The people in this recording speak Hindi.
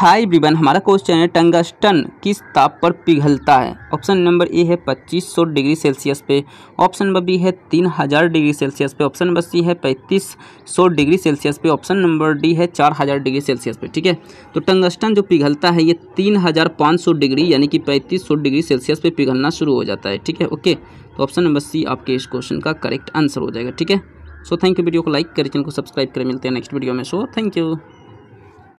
हाई ब्रिबन हमारा क्वेश्चन है टंगस्टन किस ताप पर पिघलता है ऑप्शन नंबर ए है 2500 डिग्री सेल्सियस पे ऑप्शन नंबर बी है 3000 डिग्री सेल्सियस पे ऑप्शन नंबर सी है 3500 डिग्री सेल्सियस पे ऑप्शन नंबर डी है 4000 डिग्री सेल्सियस पे ठीक है तो टंगस्टन जो पिघलता है ये 3500 डिग्री यानी कि पैंतीस डिग्री सेल्सियस पे पिघलना शुरू हो जाता है ठीक है ओके तो ऑप्शन नंबर सी आपके इस क्वेश्चन का करेक्ट आंसर हो जाएगा ठीक है सो थैंक यू वीडियो को लाइक करें चैनल को सब्सक्राइब करें मिलते हैं नेक्स्ट वीडियो में सो थैंक यू